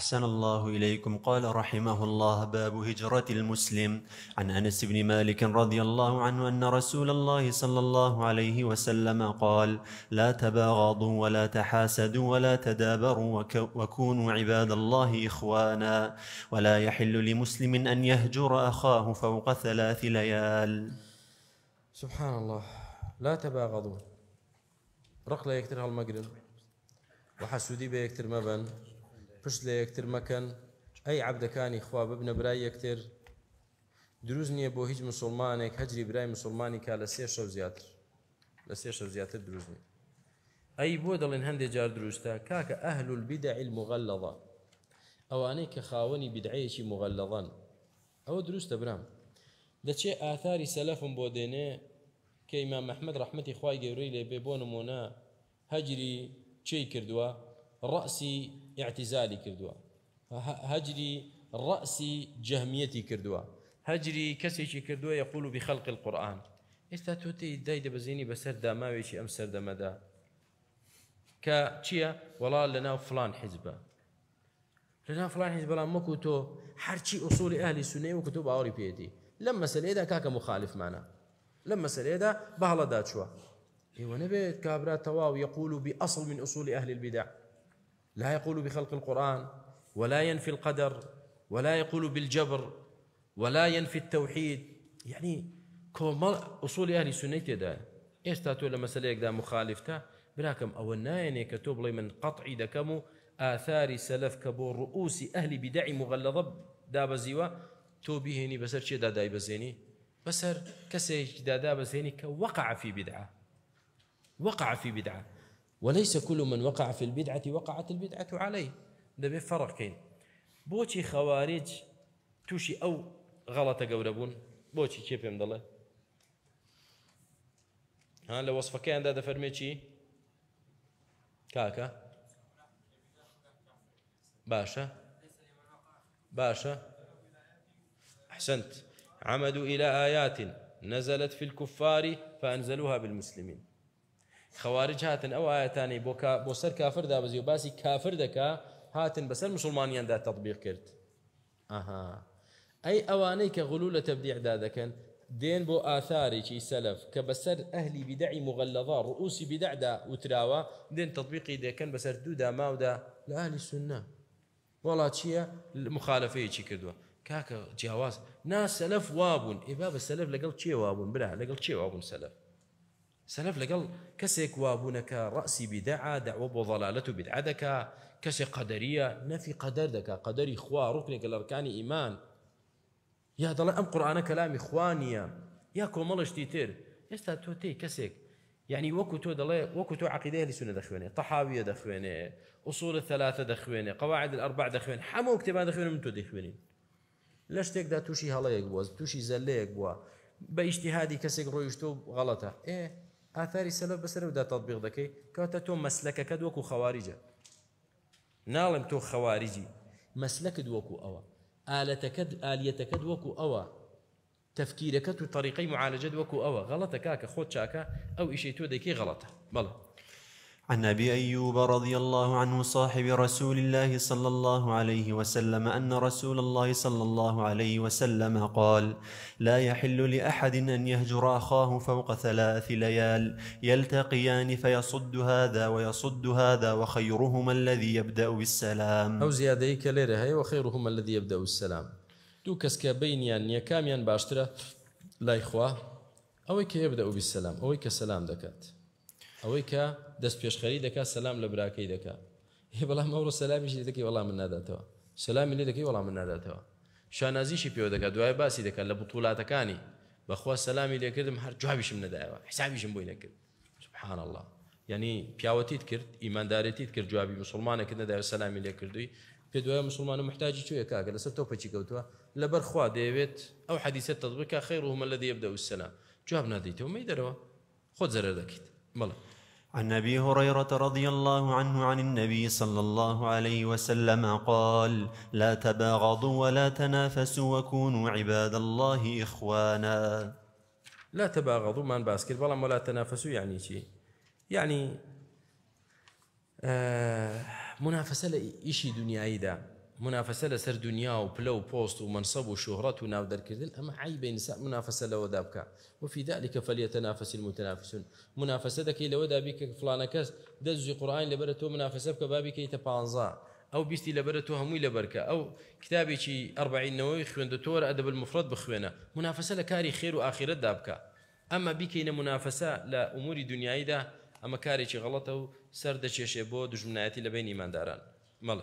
أحسن الله إليكم قال رحمه الله باب هجرة المسلم عن أنس بن مالك رضي الله عنه أن رسول الله صلى الله عليه وسلم قال لا تباغضوا ولا تحاسدوا ولا تدابروا وكونوا عباد الله إخوانا ولا يحل لمسلم أن يهجر أخاه فوق ثلاث ليال سبحان الله لا تباغضوا رقلة يكترها المقرب وحسودي بيكتر مبن پشت لە یەکتر مەکەن ئەی عبدەکانی خوا ببنە برای یەکتر دروست نییە بۆ هیچ مسلمانێک هەجری برای مسلمانی کا لە سێ شەو زیاتر لە سێ شەو زیاتر دروست نیە ئەی بۆ دەڵێن هەندێک جار دروستە کاکە ئەهل البدع المغلظة ئەوانەی کە خاوەنی بدعەیەکی مغلظن ئەوە دروستە برام دەچێ ئاثاری سەلەفم بۆ دێنێ کە ئیمام محمد ڕحمەتی خوای گەورەی لێبێ بۆ نمونە هەجری چی کردووە ڕأسی اعتزالي كردوا هجري ڕأسی جهميتي كردوا هجري كسي کردووە یەقول و بخەڵق القورآن ئێستا تۆ بزيني دای دەبزیێنی بەسەر داماوێکی ئەم سەردەمەدا کە چییە وەڵا لەناو فلان حزبة لنا فلان حزبة بەڵام مەکو حرشي أصول أهل السنة وكتب أوري بيدي لما پێێتی لەم مەسلەیەدا کاکە مخالفمانە لەم مەسلەیەدا بەهڵەدا چووە إيوة ئێوە نەبێت کابرا تەواو یەقول و بی ئەسڵ من أصول أهل البدع لا يقول بخلق القرآن ولا ينفي القدر ولا يقول بالجبر ولا ينفي التوحيد يعني كۆمەڵ اصول اهل السنه تێدا ايش تۆ لە مەسلەیەکدا مخالفتە براکەم او نایەنێ کە تۆ بڵێ من قطع دكم اثار سلف كبور رؤوس اهل بدع مغلظه دا مغەلەڵە دابەزیوە تۆ بهێنی بەسەر چێ دادای بەزێنی بەسەر کەسێکی دا بەزێنی کە وەقع في بدعه وەقع عفی وليس كل من وقع في البدعة وقعت البدعة عليه دبي فرق كين بوشي خوارج توشي أو غلطة قوربون بوشي كيف الله ها لو كين ده هذا فرميتشي كاكا باشا باشا أحسنت عمدوا إلى آيات نزلت في الكفار فأنزلوها بالمسلمين خەوارج هاتن ئەو ئاەتانی بۆ بۆ سەر کافر دابزی و باسی کافر دەکا هاتن بەسەر مسلمانیاندا تطببیق کرد ئاها ئەی ئەوانەی کە غلو لە تبدیعدا دەکەن دێن بۆ ئاثارێکی سەلف کە بەسەر ئەهلی بدعی مغلەڵا ڕوسی بدعدا وتراوە دێن تطببیقی دەکەن بەسەر دوودا ماودا لە ئالی سنە وڵا چییە مخالفەیەکی کردووە کاکە جیاواز ناسەلف وابوون ئێبا بە سەلف لەگەڵ چێ وابوون برا لەگەڵ چێ وابوون سەلف سلف لقال كسك وابنك رأسي بدعا دعوة بضلالة بدعتك كسي قدرية نفي قدرك قدري إخوة ركنك الأركان إيمان يا دل أم قرآن كلام إخوانيا يا كمال اشتيتر يستا توتي كسك يعني وكو تو دل وكو تو عقيدة أهل السنة دخويني طحاوية دخويني أصول الثلاثة دخويني قواعد الأربع دخويني حمو اكتبان دخويني من تو دخويني لاش تكدا توشي هلا يقبوز توشي زلي يقبوز باجتهادي كسك رويشتو غلطة إيه آثاری سلف و داد ئاثاری سەلف بەسەردا تەطبیق دەکەی کەواتە تۆ مەسلەکەکەت وەکو خەواریجە ناڵم تۆ خەواریجی مەسلەکەت وەکو ئەوە ئالەتەکەت ئالیەتەکەت وەکو ئەوە کد و طریقی معالجت وەکو آوا غەڵەتە کاکە خود چاکە او ئیشەی تو دەکەی غلطه بله عن ابي ايوب رضي الله عنه صاحب رسول الله صلى الله عليه وسلم ان رسول الله صلى الله عليه وسلم قال لا يحل لاحد ان يهجر اخاه فوق ثلاث ليال يلتقيان فيصد هذا ويصد هذا وخيرهما الذي يبدا بالسلام او زياده كليره هي وخيرهما الذي يبدا بالسلام دو كسكا بينيان يكاميان باشترا لا اخوه اويك يبدا بالسلام اويك سلام دكات اويك دەست پێشخەری دەکات سەسلام لە براکەی دەکات هی بەڵام مەڕۆ سەلامیشی دەکەی وەڵام من ناداتەوە سەلامی لێ دەکەی وەڵام من ناداتەوە شانازیشی پێوە دەکات دوای باسی دەکات لە بتوڵاتەکانی بەخوا سەلامی لێکردم هەر جوابیشم نەدایەوە حسابیشم بۆی نەکرد سبحان الله ینی پیاوەتیت کرد ئیماندارەتیت کرد جوابی مسلمانەکە نەدایە سەلامی لێکردووی پێ دوایە مسلمانە محتاجی چوە کاگە لەسەر تۆ پەچی کەوتووە لەبەر خوا دەیەوێت ئەو حەدیسە تەطببکە خەیڕ ومە لە دێبدە وسەلا جواب نادەیتەوە مەی دەرەوە خۆ زەرە دەکەیت بەڵە عن ابي هريره رضي الله عنه عن النبي صلى الله عليه وسلم قال لا تباغضوا ولا تنافسوا وكونوا عباد الله اخوانا لا تباغضوا ما باسكت بلام ولا تنافسوا يعني شيء يعني آه منافسه لإشي دنيايدا منافسه لسر دنيا و بوست و منصب و منصب و ناو و ناودەرکردن اما عيب ئینسان منافسه لو بکە وفي ذلك فليتنافس المتنافسون منافسه دەکەی لو دابك فلانە کەس دەزوی قران لبرتو منافسه بك بابك کەیتە او بيستي لبرتو لەبەرە تۆ او كتابي ئەو کتابێکی نووي خوين تۆرە ادب المفرد بخوينه منافسه لكاري خير و ئاخرەتدا بکە اما بیکەینە منافسه لامور دنياي دنیاییدا اما كاري غەڵەتە غلطه سەر دەچێشێ دجمناتي لبيني لە بین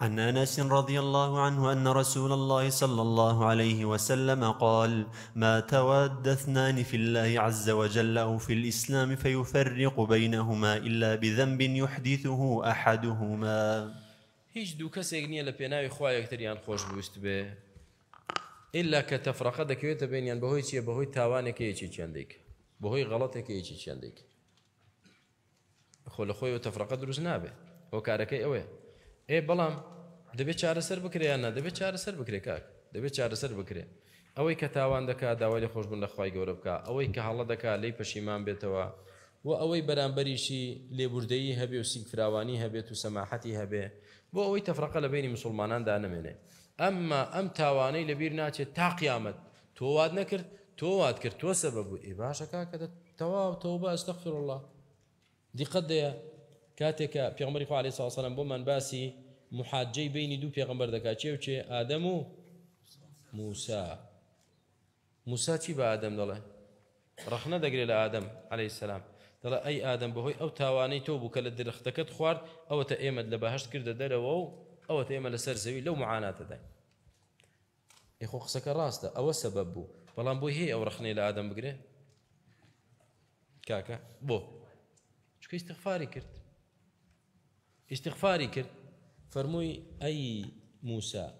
عن انس رضي الله عنه ان رسول الله صلى الله عليه وسلم قال ما اثنان في الله عز وجل او في الاسلام فيفرق بينهما الا بذنب يحدثه احدهما هیچ دوو کەسێک نییە لە پێناوی خوای خوش بوست به إلا ئللا کە تەفرەقە دەکەوێتە بینیان بەهۆی چیە بەهۆی تاوانێکە یەکی چندێک بەهۆی غەڵەتێکە یەکی چندێک خۆ لە خۆی و تەفرەقە دروست نابێت ئەو کارەکەی هێ بەڵام دەبێت چارەسەر بکریانە دەبێت چارەسەر بکرێ کاک دەبێت چارەسەر بکرێ ئەوەی کە تاوان دەکا داوای خۆشببوون لە خخوای گەورە بکە ئەوەی کە هەڵە دەکا لی پەشیمان بێتەوە و ئەوەی بەرامبەریشی لێبوردەیی هەبێ و سیکراوانی هەبێت و سەماحەتی هەبێ بۆ ئەوەی تەفرەقە لە بینی مسلماناندا نمێنێ ئەمما ئەم تاوانەی لەبیر ناچێت تا قیامەت تۆواد نەکرد تۆوات کرد تۆ سەبە بوو ئێ باشەکە کە تەواو تەوە بە ئەستەخفر الله دیقەت دەیە کاتێکە پێغمەری خوا عليه ساسەلم بۆ من باسی محاجي بینی دو پێغمبەر دەکات چێوچێ ئادەم و موسى موسى چی بە ئادەم دەڵێ رحنا دەگرێت لە عليه السلام دەڵێ اي ادم بەهۆی او تاواني توبو بووکە لە درختەکەت او ئەوەتە ئێمەت كرد بەهشت کردە دەرەوە و ئەوەت لو لەسەر زەوی لەو معاناتەدای یخۆ قسەکە ڕاستە ئەوە سەبەب بوو بەڵام بۆی هەیە ئەو ڕخنەی لە ئادەم بگرێ کاکە بۆ چکە فرموي اي موسى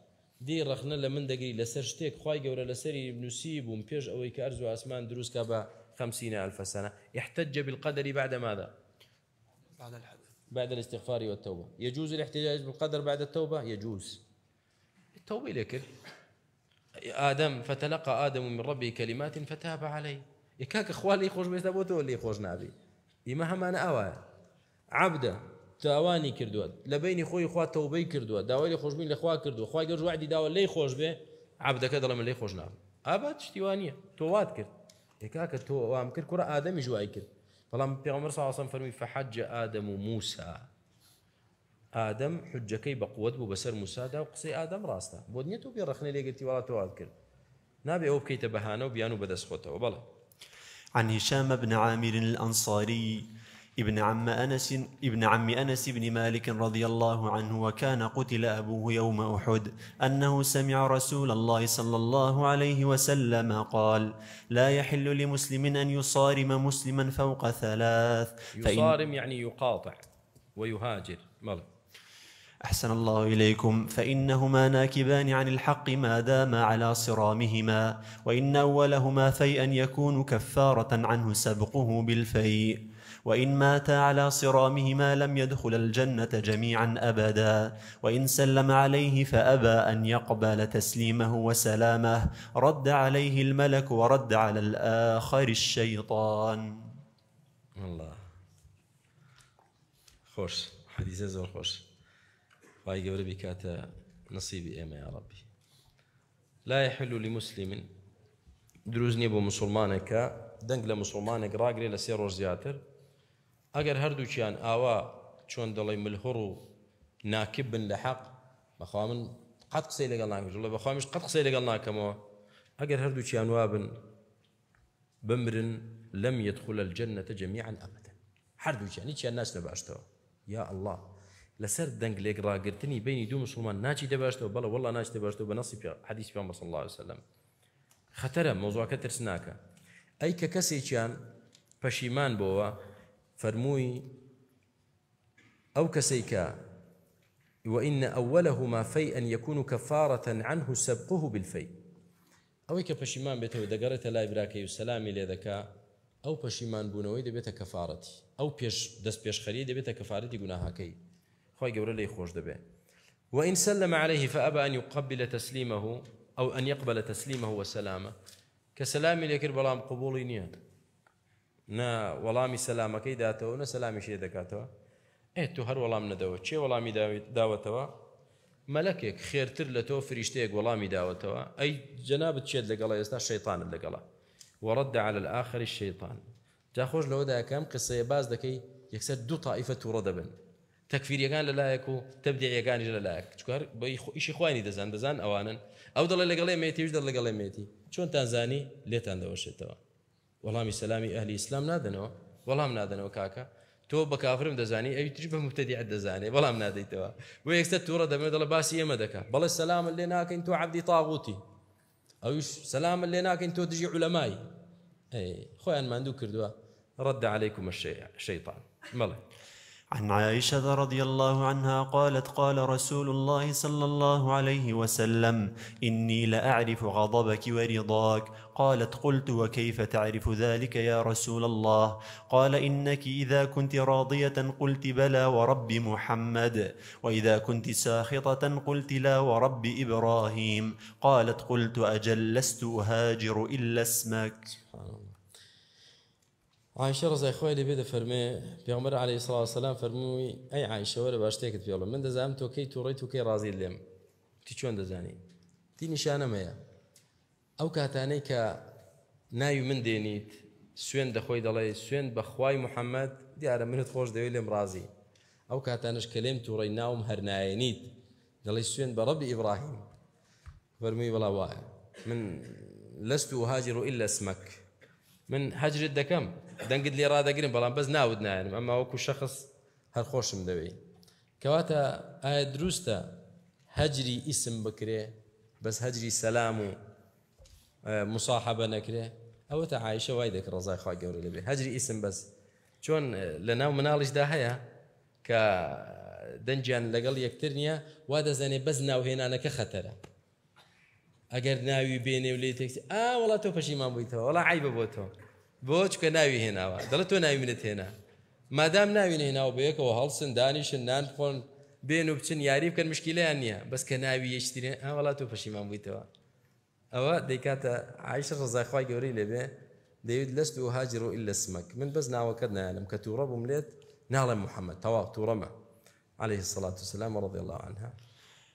دي رخنا لمن دقري لسر شتيك شتێک خی لسر نسيب ومبيج او پێش ئەوەی دروس كابا خمسين الف سنة خەسینە احتج بالقدر بعد ماذا بعد الحدث بعد الاستغفار والتوبة يجوز الاحتجاج بالقدر بعد التوبة يجوز التوبة لك آدم فتلقى آدم من ربه كلمات فتاب عليه يكاك إخوالي خوش بيستابوتو اللي خوش نابي إما هم أنا أوايا عبده تاوانی کردووە لە بینی خۆی خوا تەوبەی کردووە داوای لە خۆشببین لەخوا کردو خی گەژ وعدی داوە لی خۆش عبد عبدەکە دەڵم لی خۆش نام ئابات شتیوانە تۆوات کرد ێکا کە تۆ ئەوام کرد کوڕە ئادەمی جوای کرد بەڵام پێمەر ساسم فەرمی فحج ادم و موسا ئادەم حجەکەی بقوت بوو بەسەر موسادا و قسەی ئادەم ڕاستە بۆ نیە تۆ پێ ڕخنە لێگەتی وڵات تۆات کرد نابێ ئەو بکەیتە بەهانە و بیان و بەدەستخۆتەوە عن هشام بن عامر الأنصاري ابن عم أنس ابن عم أنس بن مالك رضي الله عنه وكان قتل أبوه يوم أحد أنه سمع رسول الله صلى الله عليه وسلم قال لا يحل لمسلم أن يصارم مسلما فوق ثلاث يصارم يعني يقاطع ويهاجر ملك أحسن الله إليكم فإنهما ناكبان عن الحق ما داما على صرامهما وإن أولهما فيئا يكون كفارة عنه سبقه بالفيء وإن ماتا على صرامهما لم يدخل الجنة جميعا أبدا وإن سلم عليه فأبى أن يقبل تسليمه وسلامه رد عليه الملك ورد على الآخر الشيطان الله خوش حديثة زور خوش باي قبل بكاتا نصيبي إيما يا ربي لا يحل لمسلم دروزني بو مسلمانك دنگ مسلمانك راقري لسير زياتر اگر ئەگەر هەردووچیان ئاوا چۆن دەڵی ملهڕ و ناکب بن لە حەق بەخوا من قەت قسەی لەگەڵ ناکەم بەخوا مش قەت قسەی لەگەڵ ناکەمەوە ئەگەر هەردووچیان وا بن بمرن لم يدخل الجنة جميعا أبدا هر دو چیان ناس دەباشتەوە يا الله لسر دنگ دەنگ را گرتنی بینی دو مسلمان ناچی دەباشتەوە بەڵە وڵا ناچ دەباشتەوە بنصی پیا حدیث پیام بەسڵ الله وسلم موضوع مۆزواکە ترسناکە ئەی کسی چیان پشیمان بۆەوە فرموي أو كسيكا وإن أولهما فيئا يكون كفارة عنه سبقه بالفي أو كبشيمان بيتو دقرت لا إبراكي السلام إلى ذكاء أو بشيمان بونوي دبيت كفارتي أو بيش دس بيش خريد دبيت كفارتي قناها كي خوي قبر لي خوش دبي وإن سلم عليه فأبى أن يقبل تسليمه أو أن يقبل تسليمه وسلامه كسلام إلي بلام قبولي نيات نە وەڵامی سەلامەکەی داتەوە نە سەلامیشێ دەکاتەوە ئێ تو هەر وەڵام نەدەوە چێ وەڵامی داوەتەوە مەلەکێک خێرتر لە تۆ فریشتەیەک وەڵامی داوەتەوە ئەی جەنا بچێت لەگەڵە ئێستا شەیطانت لەگەڵە وەڕەتدا على الآخری شەیطان جا خۆش لەوەداکەم قسەیە باز دەکەی یەکسەر دوو تاائیفە تووڕە دەبن تەکفیریەکان لەلایەک و تبدیعەکانیش لەلایەک چکار ئیشی خوانی دەزان دەزان ئەوانن ئەو دەڵێ لەگەڵێ مێتیش دە لەگەڵێ مێتی چۆن تازانی لێتان دەوەشێتەوە والله سلامي اهلي اسلام نادنو والله نادنو كاكا تو بكافرم دزاني اي تجيب مبتدي عند دزاني والله منادي تو ويكست تورا دم يدل باس يما دكا بل السلام اللي ناك انتو عبدي طاغوتي او سلام اللي ناك انتو تجي علماي اي خويا ما عندو كردوا رد عليكم الشيطان ملك عن عائشة رضي الله عنها قالت قال رسول الله صلى الله عليه وسلم إني لأعرف غضبك ورضاك قالت قلت وكيف تعرف ذلك يا رسول الله قال إنك إذا كنت راضية قلت بلى ورب محمد وإذا كنت ساخطة قلت لا ورب إبراهيم قالت قلت أجل لست أهاجر إلا اسمك عائشه رضي الله عنها بدأ فرمي بيغمر عليه الصلاه والسلام فرمي اي عائشه ولا باشتيك في الله من دزام تو كي توريت وكي راضي لهم تي دزاني تي نشانه ما يا او كاتاني ك نايو من دينيت سوين دخوي دلي سوين بخوي محمد دي على من تخرج دوي لهم راضي او كاتانش كلام توريناهم هرناينيت دلي سوين بربي ابراهيم فرمي بلا واه من لست اهاجر الا اسمك من هجر الدكم دەنگت لێ ڕدەگرن بەڵام بەس ناود نایەنم ئەمە وەکو شەخص هەرخۆشم دەوێ کەواتە ئایا دروستە هەجری ئیسم بکرێ بەس هەجری سەسلام و مساحبە نەکرێ ئەوە تا عیشە وای دەکە ڕزای خوا گەورە لەبێ هەجری ئیسم بەس چۆن لە ناو مناڵیشدا هەیە کە دەنجیان لەگەڵ یەکتر نییە وا دەزانێ بەس ناوهێنانەکە خەتەرە ئەگەر ناوی بێنێ و لێ تێکسی ئا وڵات تۆ پەشیمان بوویتەوە وڵا عیبە بۆ تۆ بۆ چکە ناوی هێناوە دەڵێت تۆ ناویێت هێنا مادام ناوین هێناو بە یەکەوە هەڵسن دانیشن نان خۆن بێن و بچن یاری بکەن مشکیلیان نییە بەس کە ناوی یشتترین ئە وڵات و پەشیمان بوویتەوە ئەوە دەیکاتە عیش ڕزاخوای گەوری لەبێ دەوید لەست و هاجر و ئیل لەسمک من بەس ناوەکەت نایانم کە تووڕە بووم لێت ناڵێ محەممەد تەواو تووڕەمە عليه الصلاة والسلام رضي الله عنها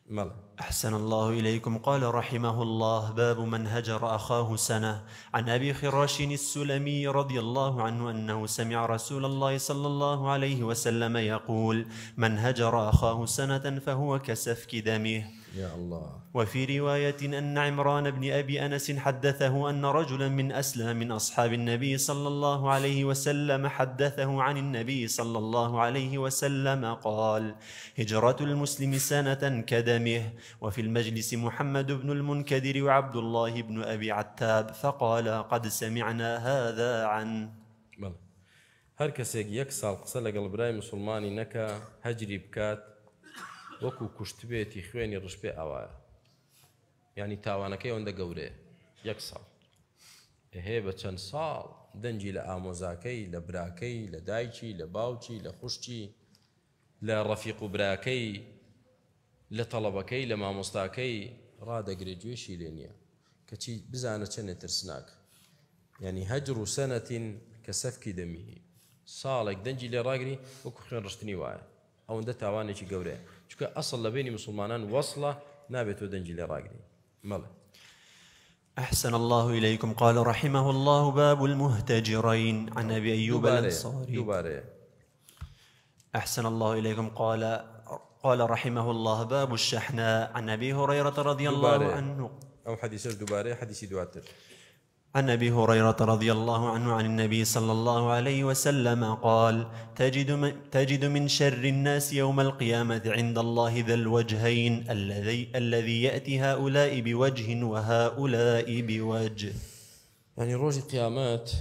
ملا أحسن الله إليكم قال رحمه الله باب من هجر أخاه سنة عن أبي خراش السلمي رضي الله عنه أنه سمع رسول الله صلى الله عليه وسلم يقول من هجر أخاه سنة فهو كسفك دمه يا الله وفي رواية أن عمران بن أبي أنس حدثه أن رجلا من أسلم من أصحاب النبي صلى الله عليه وسلم حدثه عن النبي صلى الله عليه وسلم قال هجرة المسلم سنة كدمه وفي المجلس محمد بن المنكدر وعبد الله بن أبي عتاب فقال قد سمعنا هذا عن هر کەسێک یەک ساڵ قسە لەگەڵ برای مسلمانی نەکە هەجری بکات وەکو کوشتبێتی خوێنی ڕشپێ ئەوایە ینی تاوانەکەی ئەوەندە گەورەیە یەک ساڵ هەیە بە چەند ساڵ دەنجی لە ئامۆزاکەی لە براکەی لە دایکی لە باوکی لە خوشتی لە ڕەفیق و براکەی لە تەڵەبەکەی لە مامۆستاکەی ڕدەگرێجێشی لێ نییە کەچی بزانە چەندێ ترسناک ینی هەجر و سەنەتین کە سەفکی دەمیهی ساڵێک دەنجی لێ ڕاگری وەکو خوێن ڕشتنی وایە ئەوەندە تاوانێکی گەورەیە چکە ئەسڵ لە بینی مسلمانان وصلە نابێت تۆ دەنجی لێ مەڵێ أحسن الله إليكم قال رحمه الله باب المهتجرين عن أبي أيوب الأنصاري أحسن الله إليكم قال قال رحمه الله باب الشحناء عن أبي هريرة رضي الله عنه أو حديث دوباري حديث دواتر عن ابي هريره رضي الله عنه عن النبي صلى الله عليه وسلم قال تجد تجد من شر الناس يوم القيامه عند الله ذا الوجهين الذي الذي ياتي هؤلاء بوجه وهؤلاء بوجه يعني روج القيامات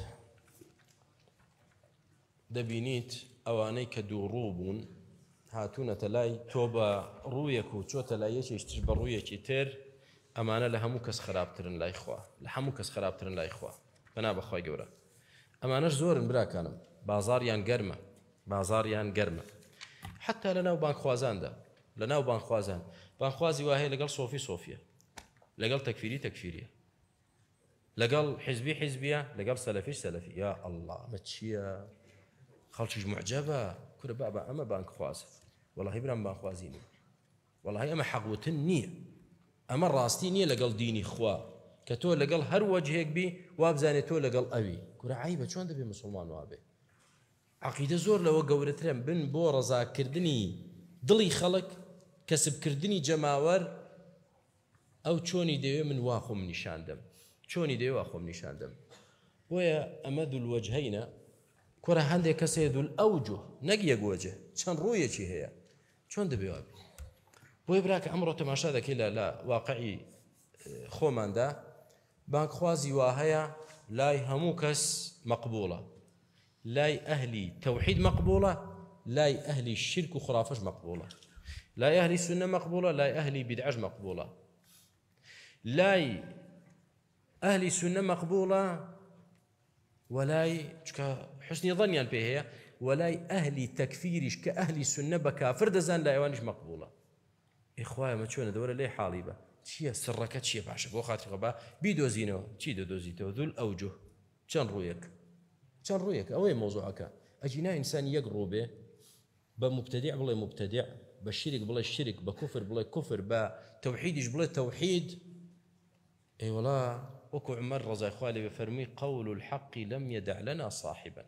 دبينيت اوانيك دروب هاتون تلاي توبة رويك وتوتلايش لا يشيش تشبر رويك تير ئەمانە لە هەموو کەس خراپترن لای خوا لە هەموو کەس خراپترن لای خوا بەنا بەخوای گەورە ئەمانەش زۆرن براکانم بازاریان گەرمە بازاریان گەرمە حتا لە ناو بانخوازاندا لە ناو بانخوازان بانخوازی واهي لەگەڵ سۆفی سۆفیە لەگەڵ تەکفیری تەکفیریە لەگەڵ حزبی حزبیە لەگەڵ سلفي سلفي یا الله مە چییە خەڵکیش معجبە کورە بابا ئەمە بانکخوازە خواز والله بانخوازی نیە خوازيني ئەمە حەقوتن نییە ئەمە ڕاستی نییە لەگەڵ دینی خوا کە تۆ لەگەڵ هەر وەجهێکبی وابزانێت تۆ لەگەڵ ئەوی کوراعی بە چۆن دەبێ مسلمان وابێ عقیدە زۆر لەوە گەورەترم بن بۆ ڕزاکردنی دڵی خەڵک کەسبکردنی جەماوەەر ئەو چۆنی دەوێ من واخۆم نیشاندەم چۆنی دەوێ واخۆم نیشاندەم بۆیە ئەمە دوولوەجهینە کوڕە هەندێک کەسێ دوول ئەو جو نەک یەک وەجه چەند ڕوویەکی هەیە چۆن دەبێ وابێ بۆی براکە ئەمڕۆ تەماشا تماشا لە ل واقعی آه، خۆماندا بانکخوازی وا هەیە لای هموکس مقبوله لای اهلی توحید مقبوله لای اهلی شرک و خرافش مقبوله لای اهلی سنت مقبوله لای اهلی بدعج مقبوله لای اهلی سنت مقبوله وەلای چکە حسنی ظەنیان پێ هەیە وەلای ئەهلی تەکفیریش کە ئەهلی سنە بە کافر لایوانش اخويا ما تشونه دوره لي حالي با تشيه سركه تشيه باش بو خاطر با بيدوزينو تشي دوزيتو ذو الاوجه شان رويك شان رويك اوي موضوعك اجينا انسان يقرو به بمبتدع بلا مبتدع بشرك بلا الشرك بكفر بلا كفر با توحيد بلا توحيد اي والله اكو عمر رضا اخوالي بفرمي قول الحق لم يدع لنا صاحبا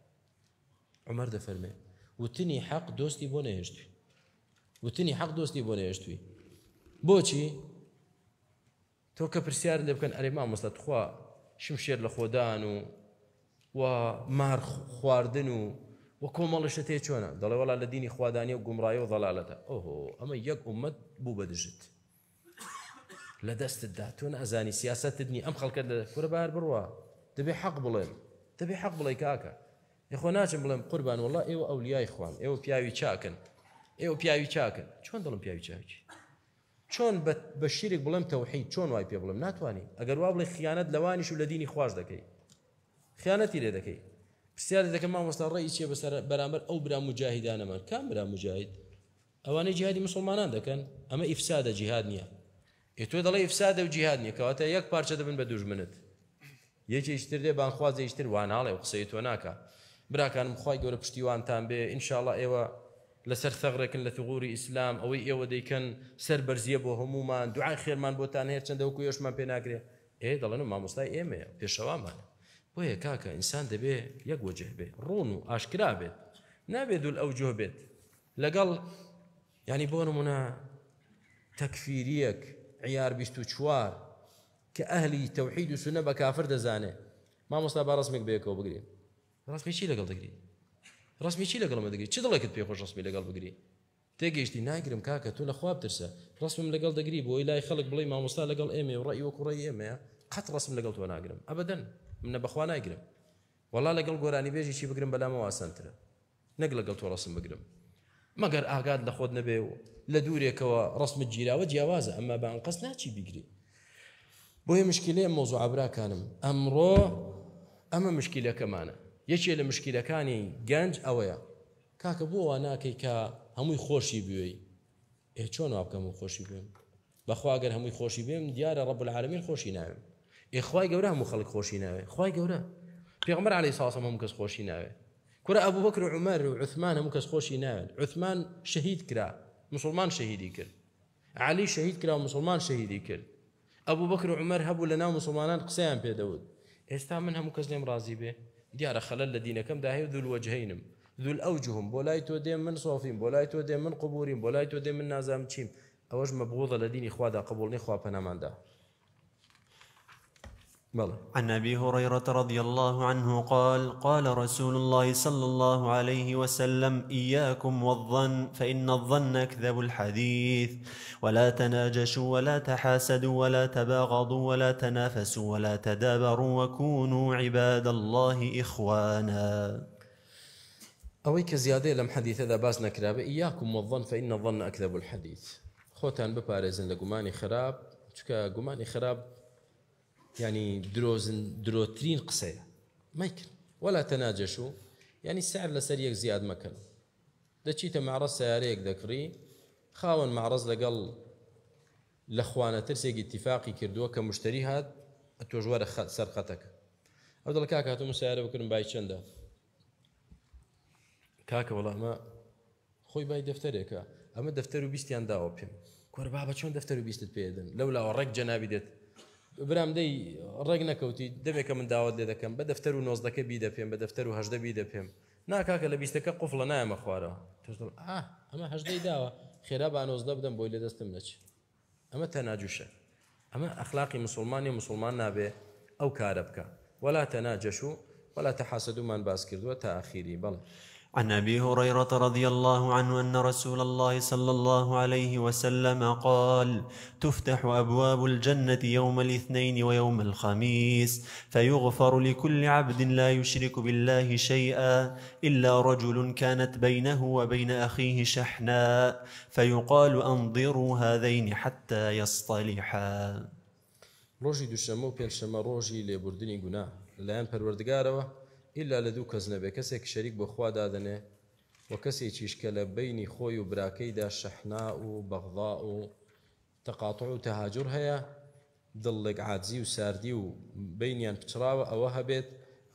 عمر ده فرمي وتني حق دوستي بونيشتي وتني حق دوستي بونيشتي بۆچی تۆ کە پرسیار لێ بکەن ئەرێما مەستەت خوا شمشێر لە خۆدان و و مار خواردن و وە کۆمەڵشە تێ چۆنە دەڵێ وڵا لە دینی خوادانی و گومڕایی و دەڵالەتە ئۆهۆ ئەمە یەک عمەت بوو بەدژت لە دەستتدا تۆن ئەزانی سیاستنی ئەم خەڵکە لە کورە بار بڕوە دەبێ حەق بڵێن دەبێ حەق بڵێ کاکە یخۆ ناچم بڵێم قوربان وڵە ئێوە ئەو لیای خوان ئێوە پیاوی چاکن ئێوە پیاوی چاکن چۆن دڵم پیاوی چاکی چۆن بە شیرێک بڵم تەوحی چۆن وای پێ بڵم ناتوانانی ئەگەر وا بڵێ خیانەت لەوانیش و لە دینی خوش دەکەی خیانەتی لێ دەکەی پرسیارە دەکەم مامۆستا ڕێی چێ بەسەر بەرامبەر ئەو برا مجاهیدانەمان کام برا مجاهید ئەوانەی جیهادی مسلمانان دەکەن ئەمە ئیفسادە جیهاد نییە تۆ دەڵی ئیفسادە و جیهاد نیە کەواتە یەک پارچە دەبن بە دوژمنت یەکی ئیشتر دێ بانخوازە ئیشتر واناڵێ و قسەی تۆ ناکە براکانم خی گەورە پشتیوانتان بێ ئینشاءڵ ئێوە لەسەر سەغڕێکن لە تغوری ئیسلام ئەوەی ئێوە إيه دەیکەن سەر سر بۆ هەمومان دوعای خێرمان بۆتان هەیە چنددە وکو ێشمان إيه، پێناگرێ ئێ دەڵێن و مامۆستای إيه ئێمە پێشەوامانە نعم. بۆیە کاکە ئینسان دەبێ یەک وەجه بێ ڕون و ئاشکرا بێت نابێت دوول ئەو جۆ بێت لەگەڵ الاوجه بۆ نمونە يعني عیار منا تكفيريك عيار ئەهلی تەوحید و توحيد سنة بكافر دزانه ما با بارسمك بيكو بقري ڕستمی چی لەگەڵ دقري رسمي چی لگال می‌دگی؟ چی دلایلی که پیکوش رسمی لگال بگری؟ تيجي دی نایگرم که که تو لخواب ترسه رسمیم لگال دگری بوی لای خلق بلای ما مستع لگال إيمي ورأي رای إيمي کرای قط رسم لگال تو نایگرم ابدا من بأخوان نایگرم والله لگال قرآنی بیشی چی بگرم بلا ما واسنتره نقل لگال تو رسم بگرم مگر آگاد لخود نبی و لدوری کو رسم جیرا و جوازه اما بان قص نه چی بگری بوی مشکلی موضوع برای کنم امر اما مشکلی کمانه یەکێ لە مشکلەکانی گەنج ئەوەیە کاکە بۆەوە ناکەی کە هەمووی خۆشی بوێی ئێ چۆن بکەم و خۆشی بێم بەخواگەر هەمووی خۆشی بێم دیارە ڕب العالمین خۆشی ناوێ ئێخوای گەورە هەموو خەڵک خۆشی ناوێ خی گەورە پێغمەر علی ساسم هەموو کەس خۆشی ناوێ کورە ئەبوو بەکر و عمەر و عثمان هەموو کەس خۆشی ناوێت عثمان شەهید کرا مسلمان شەهیدی کرد علی شەهید کرا و مسلمان شەهیدی کرد ابو بكر و عمەر هەبوو لە ناو مسلمانان قسەیان پێدەوت ئێستا من هەموو کەس لێم ڕازی بێ دیارە خەلل لە دینەکەمدا هەیە دوول وەجهینم دوول ئەوجههم بۆ لای تۆ دێ من سۆفیم بۆ لای تۆ دێ من قوبوریم بۆ لای تۆ دێ من نازام چیم ئەوەش مەبغوڵە لە دینی خوادا قبولنی خوا پەنەماندا بلى. عن أبي هريرة رضي الله عنه قال قال رسول الله صلى الله عليه وسلم إياكم والظن فإن الظن أكذب الحديث ولا تناجشوا ولا تحاسدوا ولا تباغضوا ولا تنافسوا ولا تدابروا وكونوا عباد الله إخوانا اويك زياده لم حديث إذا باسنا كراب إياكم والظن فإن الظن أكذب الحديث خوتان ببارزن لقماني خراب چکە گومانی خراب يعني دروزن دروترين قصية ما يكن ولا تناجشوا يعني السعر لسريك زياد مكان ده مع معرض سياريك ذكري خاون معرض لقل لأخوانا ترسي اتفاقي كردوا كمشتري هاد التوجوار سرقتك أبدا كاكا هاتو مسياري بكرن باي شندا كاكا والله ما خوي باي دفترك أما دفتر بيستي عنده أوبيم كور بابا شون دفتر بيستي بيدن لولا ورق جنابي ديت برام دەی ڕێک نەکەوتی دەمێکە من داوت لێ دەکەم بە دەفتەر و نۆزدەکە بی دەپێم بە دەفتەر و هەشدە بی دەپێم ناکاکە لە بیستەکە قفڵە نایەمە خوارەوە ئەمە هەشدەی داوە خێرا با نۆزدە بدەم بۆی لە دەستم نەچ ئەمە تەناجوشە ئەمە ئەخلاقی مسلمانی مسلمان نابێ ئەو کارە بکە ولا تەناجەش و ولا تەحاسەدومان باس کردووە تا ئاخیری بەڵێ عن ابي هريره رضي الله عنه ان رسول الله صلى الله عليه وسلم قال تفتح ابواب الجنه يوم الاثنين ويوم الخميس فيغفر لكل عبد لا يشرك بالله شيئا الا رجل كانت بينه وبين اخيه شحناء فيقال انظروا هذين حتى يصطلحا روجي دوشمو شمو روجي لبردني گناه لان پروردگاروا ئیلا لە دوو کەس نەبێ کەسێک شەریک بەخوا دادنێ و کەسێکیش کە لە بینی خۆی و براکەیدا شەحنا و بەغضا و تەقاتع و تەهاجر هەیە دڵێک عادزی و ساردی و بینیان پچراوە ئەوە هەبێت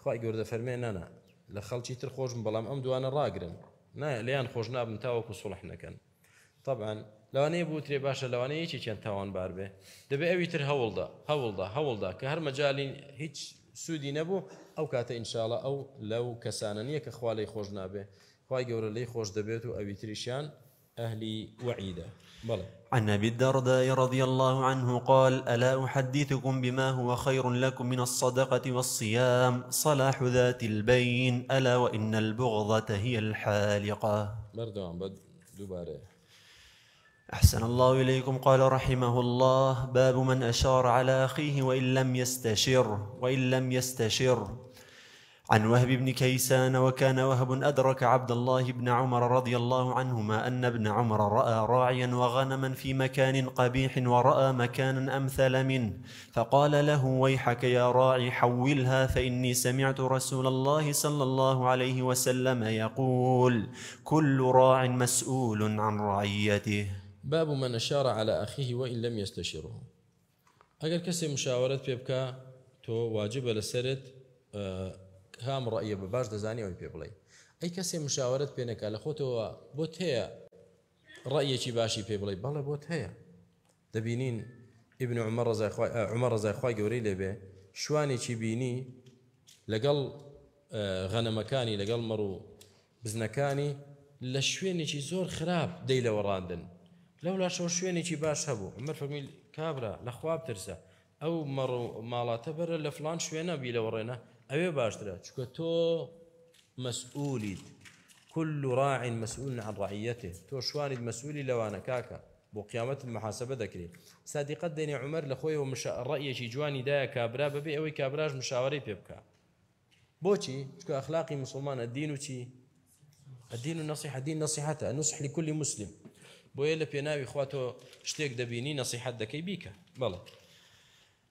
خی گەوردە فەرمێ نەنا لە خەڵکی تر خۆشم بەڵام ئەم دوانە ڕاگرن نایە لیان خۆش نابن تاوەکو سوڵح نەکەن طبعاان لەوانەیە بوو ترێ باشە لەوانەیە یەکی چەند تاوان بار بێ دەبێ ئەوی تر هەوڵدا هەوڵدا هەوڵدا کە هەر مەجای هیچ سودی نبو او كات ان شاء الله او لو کە خوا لی خۆش نابێ خی گەورە لی خۆش دەبێت و ئەوی تریشیان أهل وعيدة بلى عن أبي الدرداء رضي الله عنه قال ألا أحدثكم بما هو خير لكم من الصدقة والصيام صلاح ذات البين ألا وإن البغضة هي الحالقة بردوان بد دوباره أحسن الله إليكم قال رحمه الله باب من أشار على أخيه وإن لم يستشر وإن لم يستشر عن وهب بن كيسان وكان وهب أدرك عبد الله بن عمر رضي الله عنهما أن ابن عمر رأى راعيا وغنما في مكان قبيح ورأى مكانا أمثل منه فقال له ويحك يا راعي حولها فإني سمعت رسول الله صلى الله عليه وسلم يقول كل راع مسؤول عن رعيته باب من اشار على اخيه وان لم يستشره ئەگەر کەسێ مشاورەت پێ بکە تۆ واجبە لەسرت هام ڕەیە بە باش دەزانی ئەوی پێ بڵێ ئەی کەسێ مشاورەت پێنەکە لە خۆتەوە بۆت هەیە ڕەیەکی باشی پێ بڵێ بەڵێ بۆت هەیە دەبینین ئبن عمە ڕزایخوای گەورەی لێبێ شوانێکی بینی لەگەڵ غەنەمەکانی لەگەڵ مەڕ و بزنەکانی لە شوێنێکی زۆر خراپ دەی لەوەڕاندن لولا شو شويني كي باش هبو عمر فرمي كابرا لخواب ترسا او مرو ماڵاتە بەرە لفلان فلان شوێنە بی لەوە ڕێنە ئەوێ باشترە تو مسؤولي كل راع مسؤول عن رعيته تو شواني مسؤولي انا كاكا بو قيامه المحاسبه ذكري سادیقت ديني عمر لخوي ومشا ڕەیەکی شي جواني دا كابرا ببي اوي كابراج مشاوري بيبكا بوشي شكو اخلاقي مسلمان الدين و الدين النصيحه الدين نصيحته نصح لكل مسلم بويل لە ناوي خوا تۆ شتێک دەبینی نەسیحەت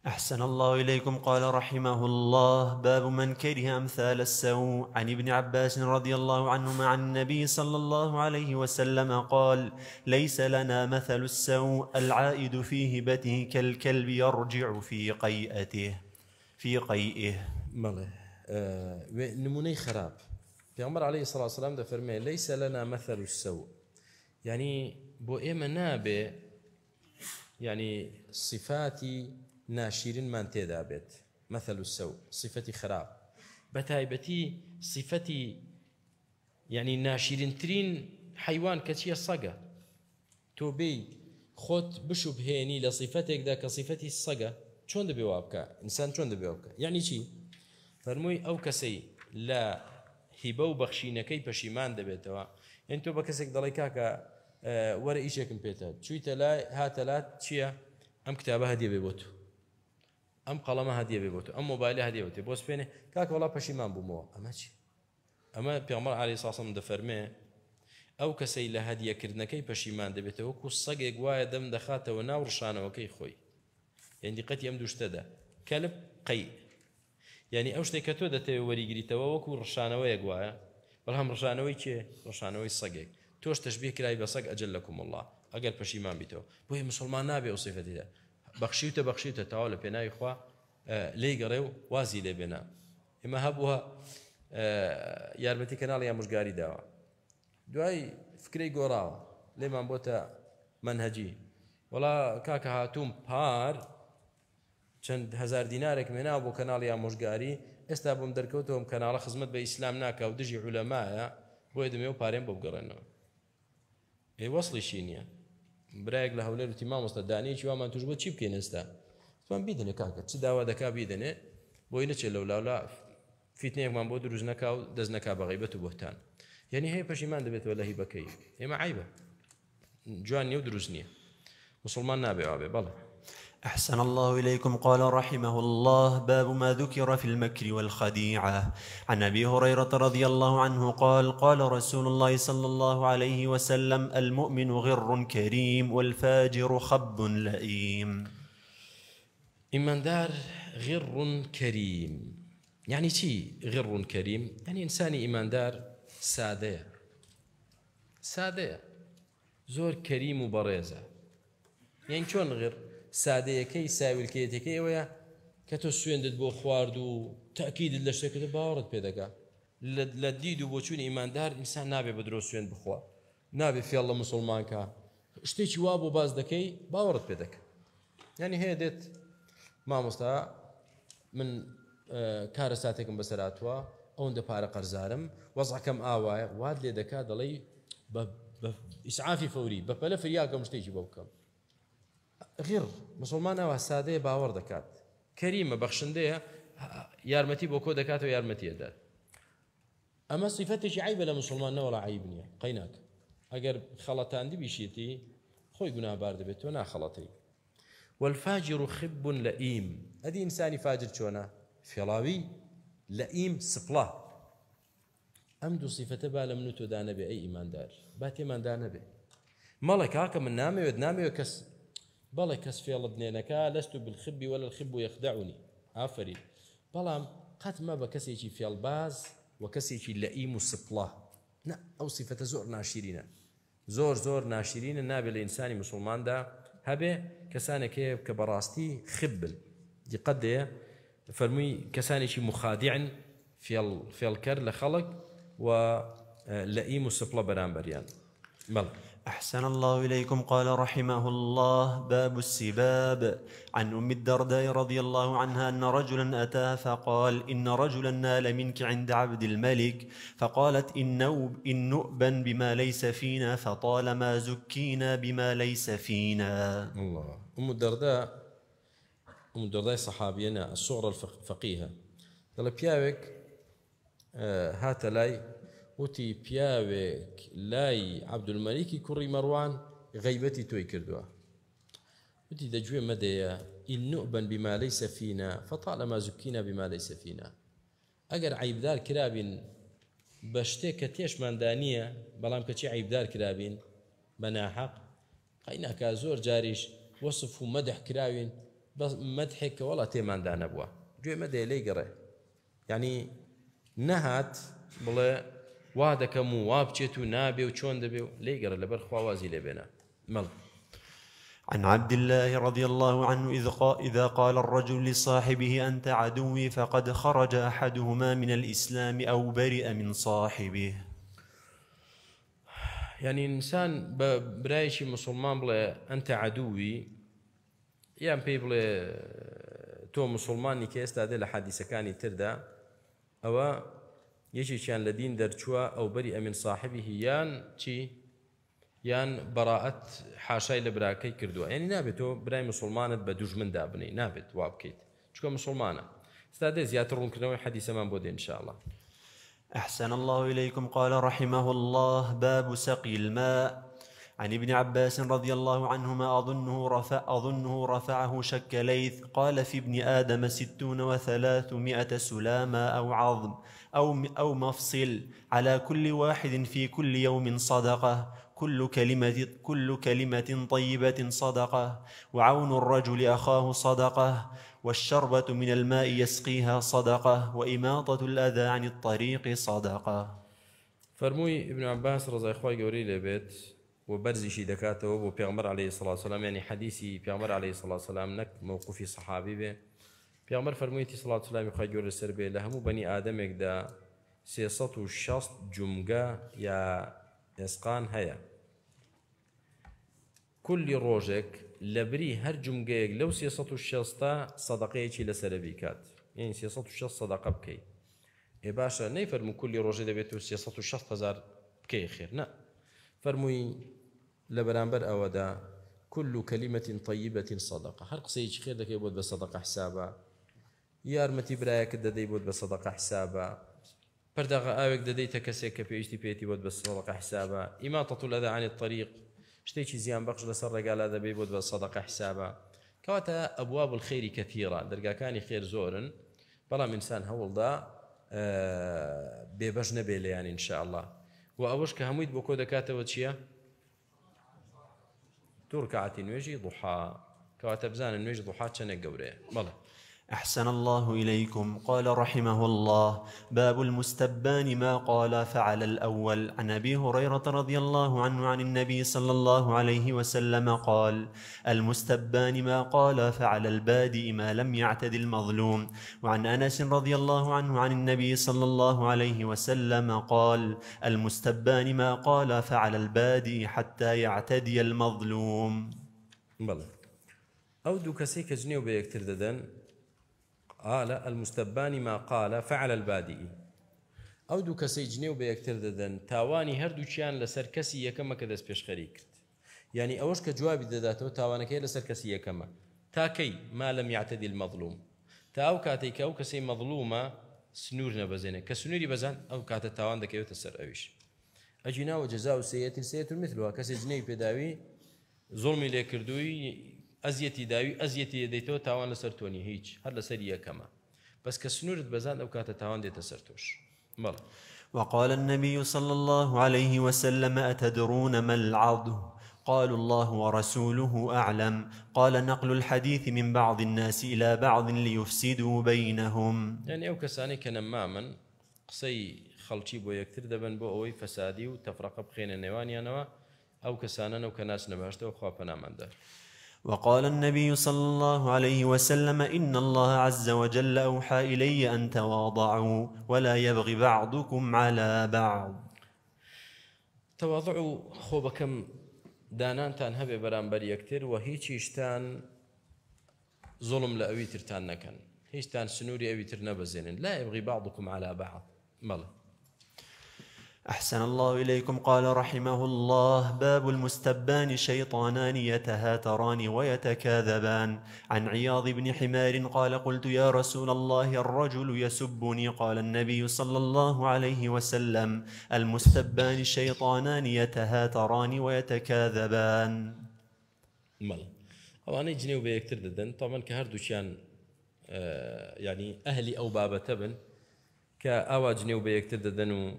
أحسن الله إليكم قال رحمه الله باب من كره أمثال السوء عن ابن عباس رضي الله عنهما عن النبي صلى الله عليه وسلم قال ليس لنا مثل السوء العائد في هبته كالكلب يرجع في قيئته في قيئه ملي آه نموني خراب في عمر عليه الصلاة والسلام ده فرمي ليس لنا مثل السوء يعني بو ايما نابي يعني صفاتي ناشيرين من تدابت مثل السوء صفة خراب بتايبتي صفة يعني ناشيرين ترين حيوان كتير صقة توبي خط بشو بهيني لصفتك ذاك صفة الصقة شون ده وابكا إنسان شون ده وابكا يعني شي فرموي أو كسي لا هبو بخشينا كي بشي ما عنده بيتوا أنتوا بكسك ضلي وەرە ئیشێکم پێێتە چویتە لای هاتەلات چییە؟ ئەم کتابە هەدیێ بێ بۆ تو ئەم قەڵەمە هەدیێ بێ بۆ تو ئەم مۆبایلی هەدیێ تێ بۆ سپێنێ کاکە وڵا پەشیمان بوومەوە ئەمە چی؟ ئەمە پێمەڕ علی ساسم دەفەرمێ ئەو کەسەی لە هەدیەکردنەکەی پەشیمان دەبێتەوە وەکو سەگێک وایە دەم دەخاتەوە ناو ڕشانەوەکەی خۆی یعنی قەتی ئەم دوشتەدا کەلب قەی یعنی ئەو شتێک کە تۆ دەتەوێت وەریگریتەوە وەکو ڕشانەوەیەک وایە بەڵام ڕژانەوەی کێ ڕشانەوەی سەگێک توش تشبيه كراي اجل لكم الله أجل بشيمان بيتو بوي مسلمان نابي وصفة ده بخشيت بخشيت تعال بينا إخوة آه، ليقريو وازي لي بينا إما هبوها آه، يا کەناڵی یامژگاری داوە دوای فکری گۆڕاوە لێمان بۆتە منهەجی وڵا کاکە هاتووم پار چەند هزار دینارێک مێنا بۆ کەناڵی یامۆژگاری ئێستا بۆم دەرکەوتەوەم کەناڵە خزمەت بە ئیسلام ناکە و دژی عولەمایە بۆی دمێ و بارين بۆ بگەڕێنەوە هی وصلی شی نییە برایەک لە هەولێر وتی مامۆستا دانەیەکی من توش بۆ چی بکەین ئێستا توان بیدنێ کاکە چ داوا دەکا بیدنێ بۆی نەچێت لەو لاولا فیتنێکمان بۆ دروست نەکا و دەست نەکا بەغیبەت و بۆتان یعنی هەیە پەشیمان دەبێتەوە لە هیبەکەی ئێمە عیبە جوان نیە و مسلمان نابێ وابێ بله أحسن الله إليكم قال رحمه الله باب ما ذكر في المكر والخديعة عن أبي هريرة رضي الله عنه قال قال رسول الله صلى الله عليه وسلم المؤمن غر كريم والفاجر خب لئيم إمان دار غر كريم يعني شي غر كريم يعني إنساني إيمان دار ساده ساده زور كريم وبرزة يعني شون غر سادەیەەکەی ساویلکێتەکەی ئەوەیە کە تۆ سوێندت بۆ خوارد و تاکیدت لە شتێکت باوەڕت پێدەگا لە دید و بۆ چوون ئیماندار ئینسان نابێ بە درۆ سوێن بخوا نابێ فێڵ لە مسلمانکە شتێکی وا بۆ باز دەکەی باوەڕت پێدەکە ینی هەیە دێت مامۆستا من کارە ساتێکم بەسەراتوە ئەوەندە پارە قەرزارم وەزعکەم ئاوایە وات لێ دەکات دەڵێ ئیسعافی فەوری بەپەلە فریاکەم شتێکی بۆ بکەم غير غیر مسلمانەوە سادەیە باوەڕ دەکات کەریمە بەخشندەیە یارمەتی بۆ کۆ دەکاتەوە یارمەتیەدا ئەمە سیفەتێکی عیبە لە مسلمانەوەڵ عیب نییە قیناک ئەگەر خەڵەتاندی بیشێتی خۆی گونابار دەبێت تۆ ناخەڵەتی والفاجر خب لئيم هذه انسان فاجر شونا فلاوي لئيم سبلا امدو دو صفة بالا منو تدانا بأي إيمان دار بات إيمان دانا بي ملك هاك من نامي ودنامي وكس بلا كاس في الله لست بالخبي ولا الخب يخدعني عفري بلا قد ما بكسي شيء في الباز وكسي شيء لئيم الصبلا نا أو صفة زور ناشرين زور زور ناشرين ناب الإنسان مسلمان دا هبه كسانة كيف كبراستي خبل دي قد فرمي كسانة شيء مخادع في ال في الكر لخلق ولئيم اه، الصبلا برام بريان بالله أحسن الله إليكم قال رحمه الله باب السباب عن أم الدرداء رضي الله عنها أن رجلا أتاها فقال إن رجلا نال منك عند عبد الملك فقالت إن, إن نؤبا بما ليس فينا فطالما زكينا بما ليس فينا الله أم الدرداء أم الدرداء صحابينا الصغرى الفقيهة قال بياوك آه، هات لي وتی پیاوێک لای عبدولمەریکی کوڕی مەڕوان غیبەتی تۆی کردووە وتی دەگوێ مەدەیە ئینوبن بیمالەی سەفینە فەتا لە مازوکینە بیمالەی سەفینە ئەگەر عیبدار کرابین بە شتێک کە تێشماندانە بەڵام کەچی عیبدار کرابین بە ناحق قیناکە قينا كازور جاريش وصف مدح کراوین بس مدحك ولا تي من دانبوا جوي لی گەڕێ يعني نهات بلا وا مو و وا وشون و نابێ و چۆن دەبێ و عن عبد الله رضي الله عنه إذ قال, إذا قال الرجل لصاحبه أنت عدوي فقد خرج أحدهما من الإسلام أو برئ من صاحبه يعني إنسان برايشي مسلمان بلا أنت عدوي يعني بيبل بلا تو مسلمان كيستا دي سكاني تردا أو یەکێکیان لە دین دەرچووە ئەو بەری ئەمین صاحبی هیان چی یان بەڕاعەت حاشای لە يعني براکەی کردووە ینی نابێتەوە برای مسلمانت دابني نابت وابكيت نابێت مسلمانة استاذ چکە مسلمانە كنوي حديث زیاتر بودي ان شاء الله أحسن الله إليكم قال رحمه الله باب سقي الماء عن ابن عباس رضي الله عنهما أظنه, رفع أظنه رفعه شك ليث قال في ابن آدم ستون وثلاثمائة سلامة أو عظم أو, أو مفصل على كل واحد في كل يوم صدقة كل كلمة, كل كلمة طيبة صدقة وعون الرجل أخاه صدقة والشربة من الماء يسقيها صدقة وإماطة الأذى عن الطريق صدقة فرموي ابن عباس رضي الله عنه شي دكاته ابو بيغمر عليه الصلاة والسلام يعني حديثي بيغمر عليه الصلاة والسلام نك موقفي صحابي به بيغمر فرميتي صلاة والسلام خير السربي مو بني آدمك دا سيصت وشاست جمجة يا اسقان هيا كل روجك لبري هر جمجة لو سيصت وشاستا صدقيتي لسربي يعني سيصت وشاست صدقة بكي اي باشا نيفر من كل روجة دبيتو سيصت وشاست هزار بكي خير نا فرمووی لبرامبر او دا كل كلمه طيبه صدقه هر قصي خير دك يبود بصدقه حسابا يارمتي برايك ددي يبود بصدقه حسابا بردغ اوك ددي تكسيك بي اتش دي بي يبود بصدقه حسابا اماطه الاذى عن الطريق شتي شي زيان بقش لسر قال هذا بيبود بصدقه حسابا كوتا ابواب الخير كثيره درقا كاني خير زورن بلا انسان هولدا آه، ببجنبي يعني ان شاء الله واوشك هميد بوكو دكاته وشيا دوو ڕکعاتی نوێژی دوحا کەواتە بزانن نوێژ دوحا چەنە گەورەیە بەڵێ أحسن الله إليكم قال رحمه الله باب المستبان ما قال فعل الأول عن أبي هريرة رضي الله عنه عن النبي صلى الله عليه وسلم قال المستبان ما قال فعل البادئ ما لم يعتد المظلوم وعن أنس رضي الله عنه عن النبي صلى الله عليه وسلم قال المستبان ما قال فعل البادئ حتى يعتدي المظلوم بل أو دوكسيك جنيو بيكتر ددن قال المستبان ما قال فعل البادئ ئەو دوو کەسەی جنێو بە یەکتر دەدەن تاوانی هەردووچیان لەسەر کەسی یەکەمە کە دەست پێشخەری کرد ینی ئەوش کە جوابی دەداتەوە تاوانەکەی لەسەر کەسی یەکەمە تاکەی ما لە میعتەدی مەظلوم تا ئەو کاتێک ئەو کەسەی مەظلومە سنوور نەبەزێنێ کە سنووری بەزان ئەو کاتە تاوان دەکەوێتە سەر ئەویش ئەجیناوە جەزا و سەیەتن سێت و مثلوە کەسی جنەی پێداوی زۆڵمی لێکردووی ازيتي داوي ازيتي ديتو تاوان لسرتوني هيج هل هەر كما بس بەس بزان او بەزان تاوان ديتا سرتوش تۆش وقال النبي صلى الله عليه وسلم أتدرون ما العضو قالوا الله ورسوله أعلم قال نقل الحديث من بعض الناس إلى بعض ليفسدوا بينهم يعني أو كساني كنماما خلشي بو بۆ دبن بو اوي فسادي وتفرق بخين تەفرەقە بخێنە او كسانا او كناس کە ناس من خواپەنامەدە. وقال النبي صلى الله عليه وسلم إن الله عز وجل أوحى إلي أن تواضعوا ولا يبغي بعضكم على بعض تواضعوا خوبكم دانانتان هبه برانبر يكتر يشتان ظلم تان نكن هيشتان سنوري أويتر نبزين لا يبغي بعضكم على بعض ملا أحسن الله إليكم قال رحمه الله باب المستبان شيطانان يتهاتران ويتكاذبان عن عياض بن حمار قال قلت يا رسول الله الرجل يسبني قال النبي صلى الله عليه وسلم المستبان شيطانان يتهاتران ويتكاذبان مال أواني جنيو بيكتر ددن طبعا كهردوشيان آه، يعني أهلي أو بابا تبن كأواجنيو بيكتر ددن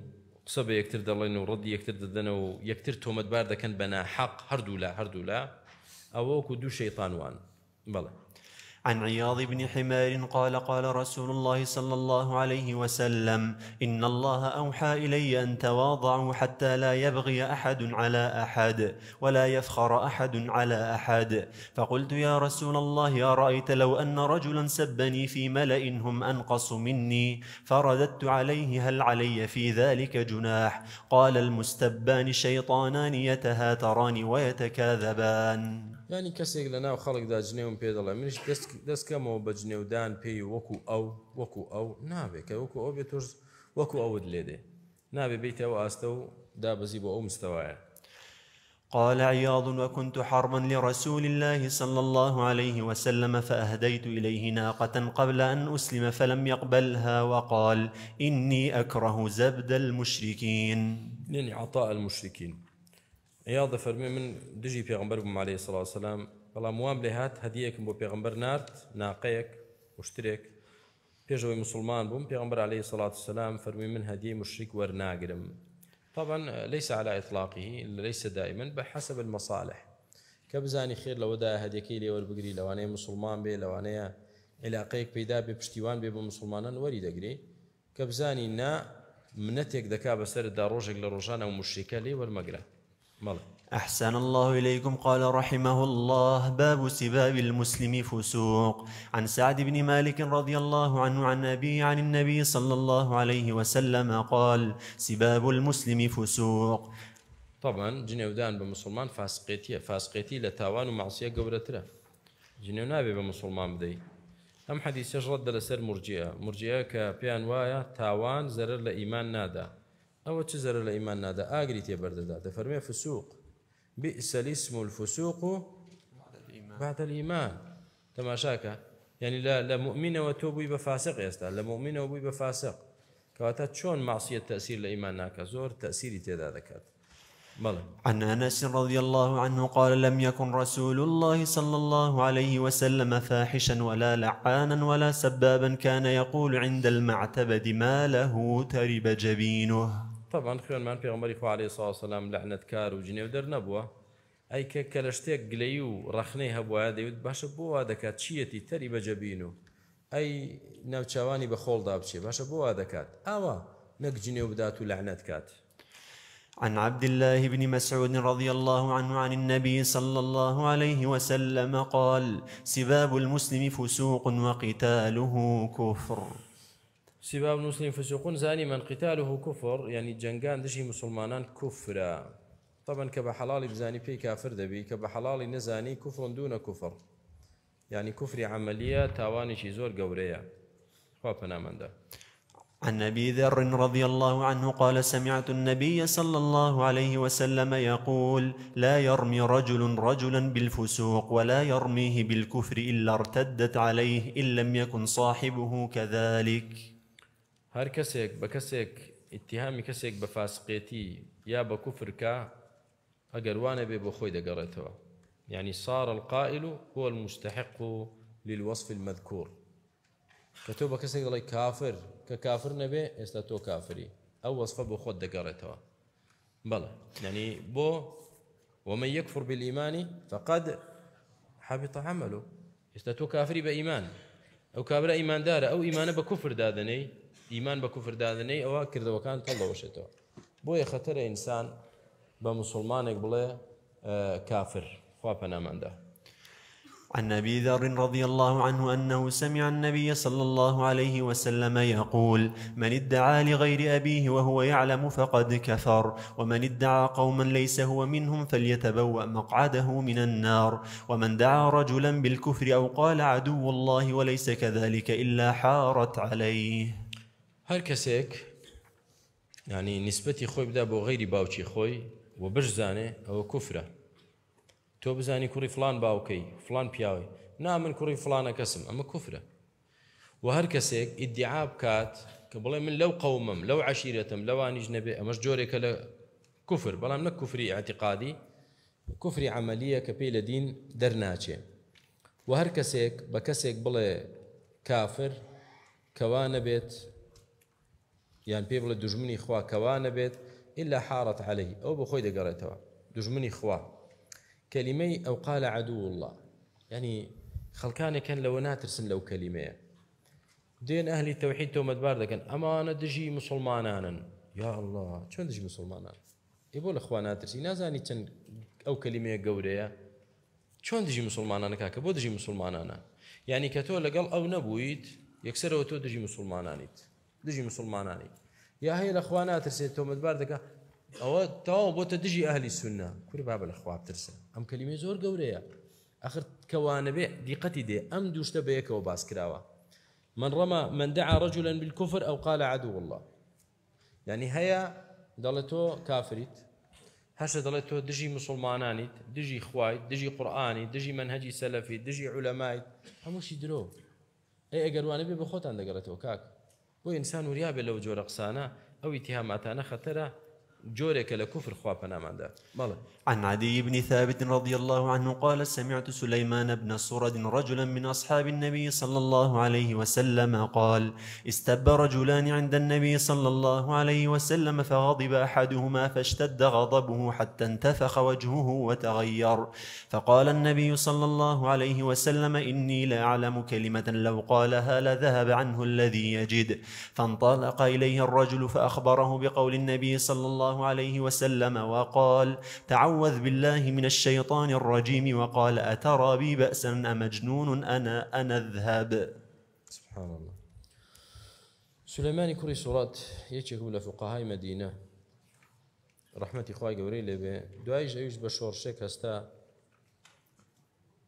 قسە بە یەکتر دەڵێن و ڕەدی یەکتر دەدەنەوە و یەکتر تۆمەتبار دەکەن بەنا حەق هەردوو لە هەردوو لە ئەوە وەکو دوو شەیتانوان بڵێ عن عياض بن حمار قال قال رسول الله صلى الله عليه وسلم إن الله أوحى إلي أن تواضعوا حتى لا يبغي أحد على أحد ولا يفخر أحد على أحد فقلت يا رسول الله أرأيت لو أن رجلا سبني في ملأ هم أنقص مني فرددت عليه هل علي في ذلك جناح قال المستبان شيطانان يتهاتران ويتكاذبان ینی کەسێک لە ناو خەڵکدا جنێوم پێ دەڵێ منش دەستکەمەوە بە جنێودان هو بجنيه ودان بي وكو أو وكو أو نابي كي وكو أو بيتورز وكو أو دليده نابي بيته و دابزی بۆ أو مستەوایە قال عياض وكنت حربا لرسول الله صلى الله عليه وسلم فأهديت إليه ناقة قبل أن أسلم فلم يقبلها وقال إني أكره زبد المشركين يعني عطاء المشركين يا ظفر من دجي بيغمبر بم عليه الصلاة والسلام بەڵام وام لێ هات هەدیەکم بۆ پێغمبەر نرد ناقەیەک مشتێک پێشەوەی مسلمان بم بيغمبر عليه الصلاة والسلام فرمي من هدي مشرك ورناقرم طبعا ليس على إطلاقه ليس دائما بحسب المصالح كبزاني خير لو دا هديكي لي والبقري لو أنا مسلمان بي لو أنا علاقيك بيدا ببشتيوان بي بمسلمان ولي أقري كبزاني نا منتك دكا بسر دا روجك لروجانا ومشركة لي والمقرأ أحسن الله إليكم قال رحمه الله باب سباب المسلم فسوق عن سعد بن مالك رضي الله عنه عن النبي عن النبي صلى الله عليه وسلم قال سباب المسلم فسوق طبعا جنودان بمسلمان فاسقيتية فاسقيتي لتاوان ومعصية قبل ترى جنونابي بمسلمان بدي أم حديث يجرد لسر مرجئة مرجئة كبيان وايا تاوان زرر لإيمان نادا أو تزر الإيمان نادا آقري برد دادا فرمي فسوق بئس الاسم الفسوق بعد الإيمان بعد الإيمان تماشاك يعني لا لا مؤمن وتوبي بفاسق استاذ لا مؤمن وتوب بفاسق كواتا شلون معصية تأثير الإيمان ناكا زور تأثير تي ذكرت عن انس رضي الله عنه قال لم يكن رسول الله صلى الله عليه وسلم فاحشا ولا لعانا ولا سبابا كان يقول عند المعتبد ما له ترب جبينه طبعا خوێنمان پێغمەری خوارێ ساوسلام لەعنەت کار و جنێو دەرنەبووە ئەیکە کە لە شتێک گلەی و رخني هبو هذا يد باش بو هذا تەری بەجەبین و ئەی ناوچوانی بە بخول دابشي باش بو هذا كات اوا نك جني وبدات لەعنەت كات عن عبد الله بن مسعود رضي الله عنه عن النبي صلى الله عليه وسلم قال سباب المسلم فسوق وقتاله كفر سباب المسلم فسوق زاني من قتاله كفر يعني جنگان دشي مسلمانان كفرا طبعا حلالي بزاني بي كافر دبي حلالي نزاني كفر دون كفر يعني كفر عملية تاواني شي زور قورية خوابنا من ده عن ابي ذر رضي الله عنه قال سمعت النبي صلى الله عليه وسلم يقول لا يرمي رجل رجلا بالفسوق ولا يرميه بالكفر الا ارتدت عليه ان لم يكن صاحبه كذلك هر كسيك بكسيك اتهامي كسيك بفاسقيتي يا بكفر كا بە وانا ئەگەر وانە بێ بۆ يعني صار القائل هو المستحق للوصف المذكور كتو كسي الله كافر ككافر نبي استاتو كافري او وصفه بخود دقرتها بلا يعني بو ومن يكفر بالايمان فقد حبط عمله استاتو كافري بايمان او كابر ايمان دار او ايمان بكفر دادني ئیمان کرد و کان تلا تەڵەوەشێتەوە تو بوی خطر انسان مسلمانێک بڵێ آه، كافر کافر من ده عن أبي ذر رضي الله عنه أنه سمع النبي صلى الله عليه وسلم يقول من ادعى لغير أبيه وهو يعلم فقد كفر ومن ادعى قوما ليس هو منهم فليتبوأ مقعده من النار ومن دعا رجلا بالكفر أو قال عدو الله وليس كذلك إلا حارت عليه هر کەسێک ینی نسبەتی خۆی بدا بۆ غیری باوکی خۆی و بشزانێ ئەوە کوفرە تۆ بزانی کوڕی فلان باوکەی فلان پیاوی نا من کوڕی فلانە کەسم ئەمە کوفرە و هەر کەسێک ئیدعا بکات کە بڵێ من لەو قەومم لەو عشیرەتم لەوانیش نەبێ ئەمەش جۆرێکە لە کوفر بەڵام نە کوفری اعتقادی کوفری عملیە کە پێی لە دین دەرناچێ و هەر کەسێک بە کەسێک بڵێ کافر کەوا نەبێت يعني بيبل دجمني خوا کەوانە بيت إلا حارت عليه أو بخوي دەگەڕێتەوە دجمني خوا کەلیمەی أو قال عدو الله يعني ینی كان لو ناترسن لو كلمة دين أهل التوحيد ئەهلی تەوحید تۆمەتبار دەکەن ئەمانە دجي مسلمانا يا الله چۆن دجي مسلمانا يقول بۆ لەخوا نازاني تن أو كلمة کەلیمەیە گەورەیە دجي مسلمانا مسلمانانە کاکە بۆ دژی مسلمانانە یعنی کە تۆ لەگەڵ ئەو نەبوویت یەکسەرەوە تۆ دژی دجي مسلماناني يا هەیە الاخوانات خوا ناترسێت تۆمەتبار او تو بوت دجي اهل السنه كل باب الاخوات لە ام كلمه زور قوريه اخر كوانبي ئەخر دي ام دوشت بيك وباس كراوه من رمى من دعا رجلا بالكفر او قال عدو الله يعني هيا دلتو كافريت کافریت دلتو دجي مسلماناني دجي خواي دجي قراني دجي منهجي سلفي دجي سەلەفی دژی عولەمایت اي درۆ ئەی ئەگەروانە بێ بە خۆتان بۆ ئینسان وریابێ لەو جۆرە قسانە ئەو ئیتیهاماتانە خطره جورك لكفر خواب بنامان ده عن عدي بن ثابت رضي الله عنه قال سمعت سليمان بن سرد رجلا من أصحاب النبي صلى الله عليه وسلم قال استب رجلان عند النبي صلى الله عليه وسلم فغضب أحدهما فاشتد غضبه حتى انتفخ وجهه وتغير فقال النبي صلى الله عليه وسلم إني لا أعلم كلمة لو قالها لذهب عنه الذي يجد فانطلق إليه الرجل فأخبره بقول النبي صلى الله الله عليه وسلم وقال تعوذ بالله من الشيطان الرجيم وقال أترى بي بأسا أمجنون أنا أنا اذهب سبحان الله سليمان كري سورات يشيك ولا فقهاء مدينة رحمة إخوة قبريل لبي دعايش بشور شك هستا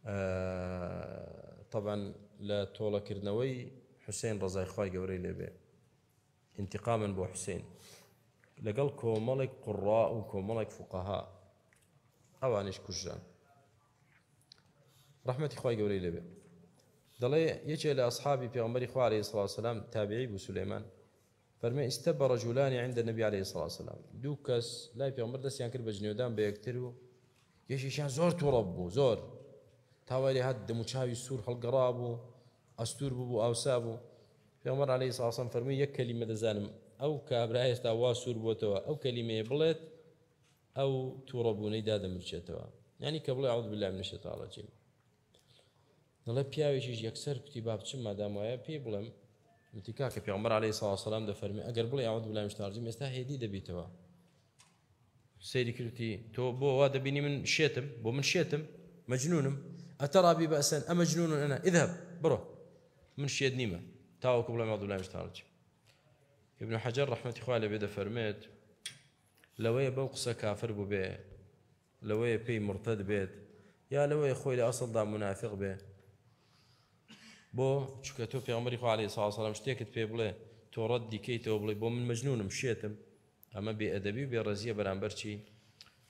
آه، طبعا لا تولى كرنوي حسين رضاي إخوة قبريل انتقاما بو حسين لەگەڵ کۆمەڵێک قڕا و کۆمەڵێک فقەها ئەوانش کوژان ڕحمەتی خی گەورەی لەبێ دەڵێ یەکێ لە ئەسحابی پێغمبەری خوارێ سلاسلام تابعی بوو سولەیمان فەرمە ئیستە بە ڕەجوولانی عندە نەبی عليه سلاسلام دوو کەس لای پێمبەر دەستیان کرد بە جنێودان بە یەکتر و یەشیشان زۆر تۆڵە بوو زۆر تاوای هەت دەموچاوی سوور هەڵگەڕا بوو ئەستور بوو بوو ئاوسا بوو پێمەەر عليه ساسم فەرمی یەک کەلیمە دەزانم ئەو کابرا ئێستا وا سوور بۆتەوە ئەو کەلیمێ بڵێت ئەو تووڕەبوونەی دادەمرچێتەوە ینی کە بڵێ عوت بلا منشێتاڵەجیم دڵێ پیاوێکیش یەکسەر کوتی با بچم مادام وایە پێی بڵم وتیکا کە پێمەر عليه ساسەسلام دەفەرمی ئەگەر بڵێ عوت بلا مشتارجیم ئێستا هێدی دەبیتەوە سەیری کردی تۆ بۆ وا دەبینی من شێتم بۆ من شێتم مەجنونم ئەتەڕابی بەسەن ئەمە جنون ئەنا ئذهب بڕۆ من شێت نیمە تاوەکو بڵێ ما دولا مشتارجیم ابن حجر رحمة الله لە بێ دەفەرمێت لەوەیە بەو قسە کافر بوو بێ لەوەیە پێی مرتد يا لو لەوەی خوي لأصل ضع منافق بێ بۆ چکە تۆ پێمەری خوالی ساسەڵم شتێکت پێ بڵێ تۆ ڕەت دیکەیتەوە وبلا بو من مجنون مشيتم أما بأدبي و برامبر شيء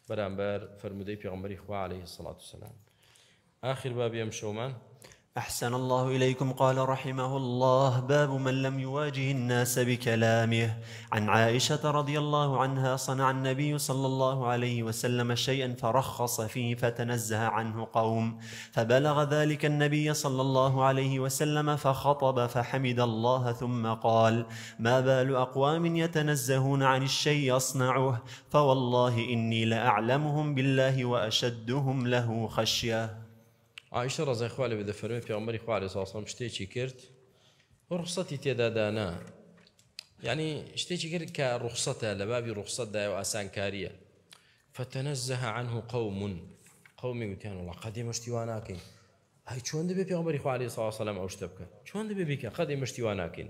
برامبر فرمودي في پێغمبەری خوا عليه الصلاة والسلام آخر باب يمشومان شەومان أحسن الله إليكم قال رحمه الله باب من لم يواجه الناس بكلامه عن عائشة رضي الله عنها صنع النبي صلى الله عليه وسلم شيئا فرخص فيه فتنزه عنه قوم فبلغ ذلك النبي صلى الله عليه وسلم فخطب فحمد الله ثم قال ما بال أقوام يتنزهون عن الشيء يصنعه فوالله إني لأعلمهم بالله وأشدهم له خشيه عائشه رضي الله عنها بدفرمي في عمر خوال عليه الصلاه والسلام شتي كيرت ورخصتي تي دادانا يعني شتي كير كرخصتها لباب رخصة دا واسان كاريه فتنزه عنه قوم قوم يوتيان والله قديم اشتيواناكين هاي شلون دبي في عمر خوال عليه الصلاه والسلام او شتبك شلون دبي بك قديم اشتيواناكين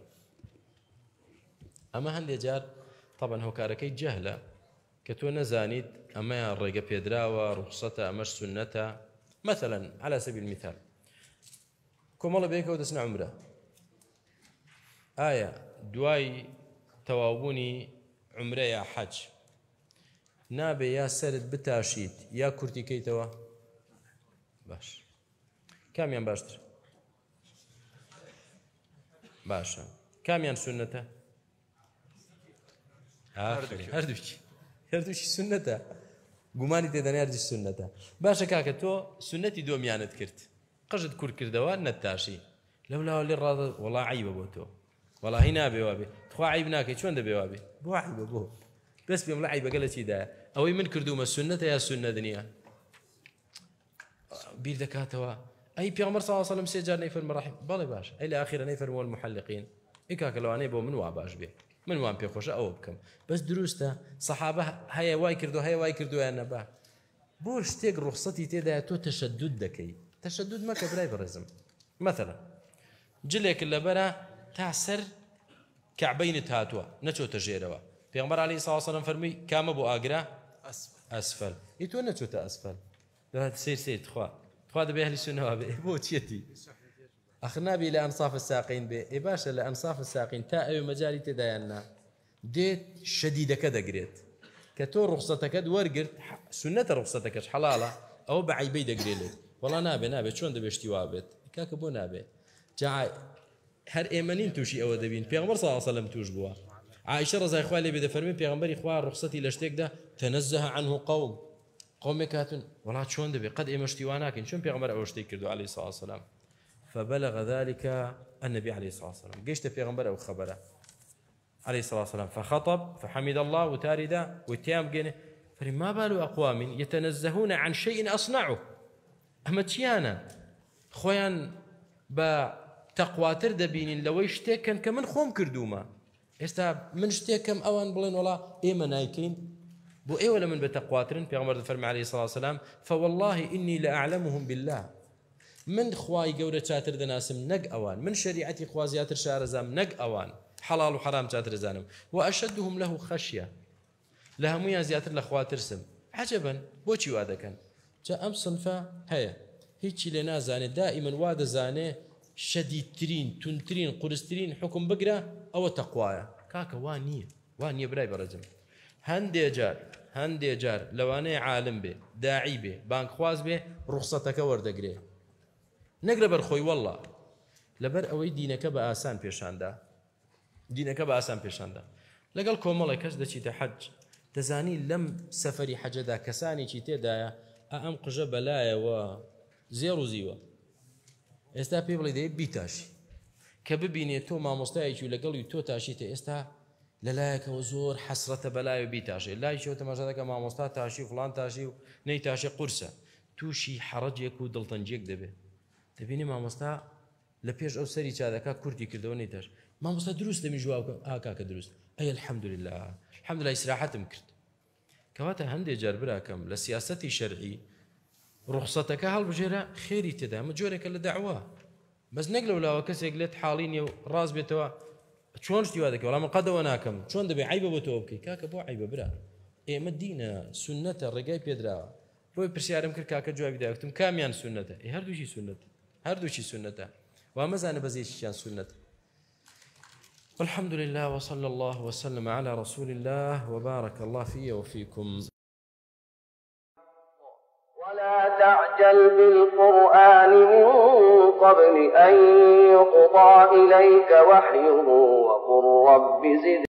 اما هل جار طبعا هو كاركي جهله كتو زانيد اما يا الرقه بيدرا ورخصتها امش سنتها مثلا على سبيل المثال کۆمەڵە بێکەوە عمرة آية دواي توابوني عمرة يا یا حەج نابێ يا سرد بتاشيت يا كرتي کەیتەوە باش يان باشتر باشە کامیان سنەتە هردوش هردوش سنته گومانی باش سنەتە باشە کاکە تۆ سنەتی دۆمیانت کرد قژت کورد کردەوە نەتاشی لەو لاوە لێ ڕاض وڵا عیبە بۆ تۆ وڵی نابێوا بێ خوا عیب ناکەی چۆن دەبێوا بێ بۆ عیبە بۆ دەست پێم لە عیبەگە لە چیدایە ئەوەی من کردومە سنەتە یا سنە دنیا بیر دەکاتەوە ئەی پیامەر ساوەسەلم سێجار مراحل بەڵێ باش ئەی لە ئاخیرە نەیفەرمۆن محلقین لو أنا بو من وا باش من وان پێخۆشە ئەوە بکەم بەس دروستە سەحابە هەیە وای کردو هەیە وای کردویان نەبا بۆ شتێک ڕخسەتی تێدایە تۆ تەشەدود دەکەی تەشەدود مەکە برای بڕێزم مەتەلا جلێک لەبەرە تا سەر کەعبینی هاتووە نەچۆتە ژێرەوە پێمبەر علی ساوسەرم فەرمی کامە بۆ ئاگرا اسفل ئی تۆ نەچۆتە ئەسفل سێ سێت تخوا تخوا دەبێ هەلی سونەوە بێ بۆ چێتی اخنا بي لانصاف الساقين بي اي باشا لانصاف الساقين تا اي مجالي تدايانا ديت شديده كذا قريت كتور رخصتك دور قرت سنه رخصتك حلاله او بعي بيد قريلي والله نابي نابي شلون دبي اشتي وابت كاك بو نابي جاع هر ايمانين توشي او دبين بيغمر صلى الله عليه وسلم توش بوا عائشه رضي الله عنها بيد فرمي بيغمر اخوا رخصتي لاشتيك دا تنزه عنه قوم قومي هاتون والله شلون دبي قد ايمشتي واناك شلون بيغمر أوشتيك كردو عليه الصلاه والسلام فبلغ ذلك النبي عليه الصلاة والسلام قشت في غنبر أو خبره عليه الصلاة والسلام فخطب فحمد الله وتاردا وتيام قينه فما بال أقوام يتنزهون عن شيء أصنعه أما تيانا خويا با تقوى دەبینین لو شتێکن كمن من خۆم کردوومە ئێستا من شتێکم ئەوان بڵێن ولا اي منايكين بو اي ولا من بتقواترن في پێغمەر فەرمە عليه والسلام فوالله إني لأعلمهم بالله من خواي جورة چاتر دناسم نق أوان من شريعة خوازيات زیاتر نق أوان حلال وحرام و زانم وأشدهم له خشية لها لەه خەشیە لە هەمویان زیاتر لە خوا ترسم عجبن بۆچی وا دەکەن جا ئەم سنفە هەیە هیچی لێ نازانێت دائیمن وا ترين شەدیترین ترين قورسترین حکم بگرە ئەوە تەقوایە کاکە وا نییە وا نییە برای هندي جار هەندێ جار لەوانەیە عالم داعي داعی بێ به بێ ڕوخسەتەکە قريه نەگرە بەرخۆی وەڵە لەبەر ئەوەی دینەکە بە ئاسان پێشاندا دینەکە بە ئاسان پێشاندا لەگەڵ کۆمەڵی کەس دەچیتە حەج دەزانی لەم سەفری حەجەدا کەسانێکی تێدایە ئەم قژە بەلایەوە زێر و زیوە ئێستا پێ بڵێ دەیە بیتاشی کە ببینێت تۆ مامۆستایەکی و لەگەڵی تۆ تاشیتە ئێستا لەلایەکەەوە زۆر حەسرەتە بەلای و بیتاشێ لای شەوە تەماشادەکە مامۆستا تاشی و فلان تاشی و نەی تاشە قورسە تووشی حەڕەجێک و دڵتەنجێک دەبێت دەبینی مامۆستا لە پێش ئەو سەری چادەکە کوردی کردەوە نیتەر مامۆستا دروست دەمی ژواوکە ئاکاکە دروست ئەی الحەمدلله حەمدلا ئیسراحەتم کرد کەواتە هەندێک جاربراکەم لە سیاستی شەرعی ڕخسەتەکە هەڵبژێرە خێری تێدامە جۆرێکە لە داوا بەس نەک لەولاوە کەسێک لێت حاڵی نیە و ڕاز بێتەوە چۆن شتیوا دەکە وڵام قەدەوە ناکەم چۆن دەبێ عیبە بۆ تۆ بکەی کاکە بۆ عیبە برا ئێمە دینە سنەتە ڕێگای پێدراوە بۆی پرسیارم کرد کاکە جوابی داوتم کامیان سنەتە هەردووشی سنەتە هەردووکی وما زال بزيش بەزیشیان سونەتە والحمد لله وصلى الله وسلم على رسول الله وبارك الله فيه وفيكم ولا تعجل بالقرآن من قبل أن يقضى إليك وحيه وقل رب زد